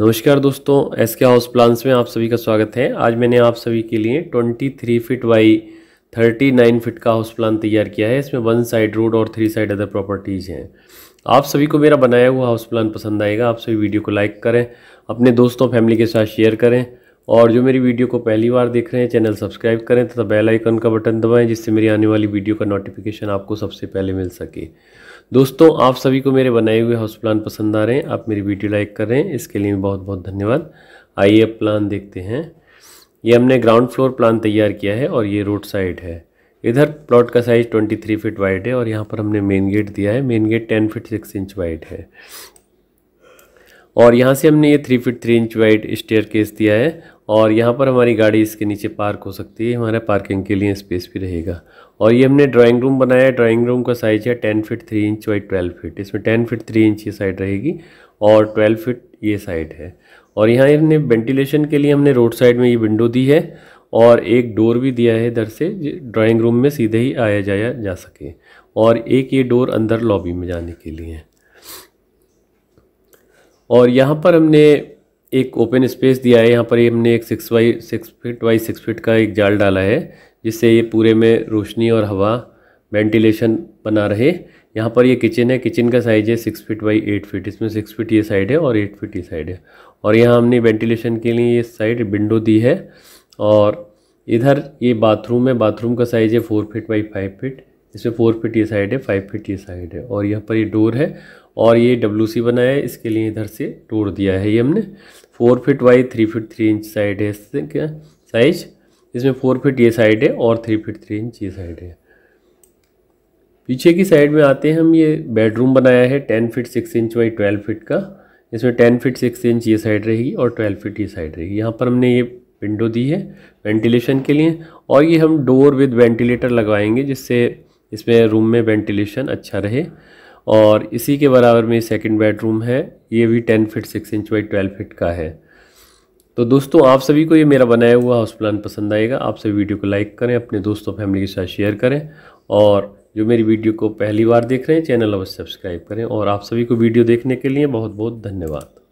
नमस्कार दोस्तों एस के हाउस प्लान्स में आप सभी का स्वागत है आज मैंने आप सभी के लिए 23 फीट बाई 39 फीट का हाउस प्लान तैयार किया है इसमें वन साइड रोड और थ्री साइड अदर प्रॉपर्टीज़ हैं आप सभी को मेरा बनाया हुआ हाउस प्लान पसंद आएगा आप सभी वीडियो को लाइक करें अपने दोस्तों फैमिली के साथ शेयर करें और जो मेरी वीडियो को पहली बार देख रहे हैं चैनल सब्सक्राइब करें तथा बेल आइकन का बटन दबाएं जिससे मेरी आने वाली वीडियो का नोटिफिकेशन आपको सबसे पहले मिल सके दोस्तों आप सभी को मेरे बनाए हुए हाउस प्लान पसंद आ रहे हैं आप मेरी वीडियो लाइक कर रहे हैं इसके लिए बहुत बहुत धन्यवाद आइए अब प्लान देखते हैं ये हमने ग्राउंड फ्लोर प्लान तैयार किया है और ये रोड साइड है इधर प्लॉट का साइज़ थ्री फीट वाइड है और यहाँ पर हमने मेन गेट दिया है main gate ten feet six inch wide है और यहाँ से हमने ये three feet three inch wide staircase दिया है और यहाँ पर हमारी गाड़ी इसके नीचे पार्क हो सकती है हमारा पार्किंग के लिए स्पेस भी रहेगा और ये हमने ड्राइंग रूम बनाया है ड्राइंग रूम का साइज़ है ten feet three inch by twelve feet इसमें टेन फिट थ्री इंच ये साइड रहेगी और ट्वेल्व फिट ये साइड है और यहाँ हमने वेंटिलेशन के लिए हमने रोड साइड में ये विंडो दी है और एक डोर भी दिया है इधर से ड्राइंग रूम में सीधे ही आया जाया जा सके और एक ये डोर अंदर लॉबी में जाने के लिए और यहाँ पर हमने एक ओपन स्पेस दिया है यहाँ पर ये हमने एक six by six feet by six feet का एक जाल डाला है जिससे ये पूरे में रोशनी और हवा वेंटिलेशन बना रहे यहाँ पर ये किचन है किचन का साइज है six feet by eight feet इसमें सिक्स फिट ये साइड है और एट फिट ये साइड है और यहाँ हमने वेंटिलेशन के लिए ये साइड विंडो दी है और इधर ये बाथरूम है बाथरूम का साइज है four feet by five feet इसमें फोर फिट ये साइड है फाइव फिट ये साइड है और यहाँ पर ये डोर है और ये डब्ल्यू बनाया है इसके लिए इधर से तोड़ दिया है ये हमने four feet by three feet three inch side है इससे क्या साइज इसमें फोर फिट ये साइड है और थ्री फिट थ्री इंच ये साइड है पीछे की साइड में आते हैं हम ये बेडरूम बनाया है ten feet six inch by twelve feet का इसमें टेन फिट सिक्स इंच ये साइड रहेगी और ट्वेल्व फिट ये साइड रहेगी यहाँ पर हमने ये विंडो दी है वेंटिलेशन के लिए और ये हम डोर विद वेंटिलेटर लगवाएंगे जिससे इसमें रूम में वेंटिलेशन अच्छा रहे और इसी के बराबर में सेकंड बेडरूम है ये भी ten feet six inch by twelve feet का है तो दोस्तों आप सभी को ये मेरा बनाया हुआ हाउस प्लान पसंद आएगा आप सभी वीडियो को लाइक करें अपने दोस्तों फैमिली के साथ शेयर करें और जो मेरी वीडियो को पहली बार देख रहे हैं चैनल अवश्य सब्सक्राइब करें और आप सभी को वीडियो देखने के लिए बहुत बहुत धन्यवाद